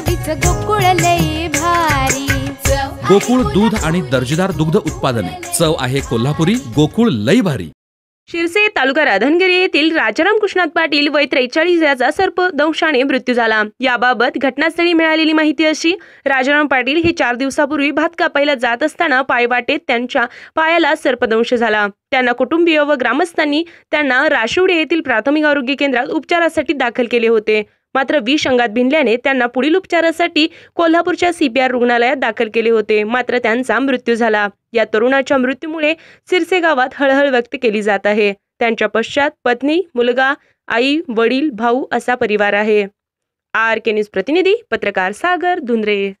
गोकुल गोकुळ लय भारी गोकुळ दूध आणि दर्जेदार दुग्ध उत्पादने चव आहे कोल्हापुरी गोकुळ लई भारी शिरसे तालुका राधनगिरी येथील राजाराम कृष्णात पाटील वय त्रेचाळीस याचा सर्पदंशाने मृत्यू झाला याबाबत घटनास्थळी मिळालेली माहिती अशी राजाराम पाटील हे चार दिवसापूर्वी भात कापायला जात असताना पायवाटेत त्यांच्या पायाला सर्पदंश झाला त्यांना कुटुंबीय व ग्रामस्थांनी त्यांना राशिवडे येथील प्राथमिक आरोग्य केंद्रात उपचारासाठी दाखल केले होते मात्र विष अंगात भिनल्याने त्यांना पुढील उपचारासाठी कोल्हापूरच्या सीपीआर रुग्णालयात दाखल केले होते मात्र त्यांचा मृत्यू झाला या तरुणाच्या मृत्यूमुळे सिरसे गावात हळहळ व्यक्त केली जात आहे त्यांच्या पश्चात पत्नी मुलगा आई वडील भाऊ असा परिवार आहे आर के न्यूज प्रतिनिधी पत्रकार सागर धुंद्रे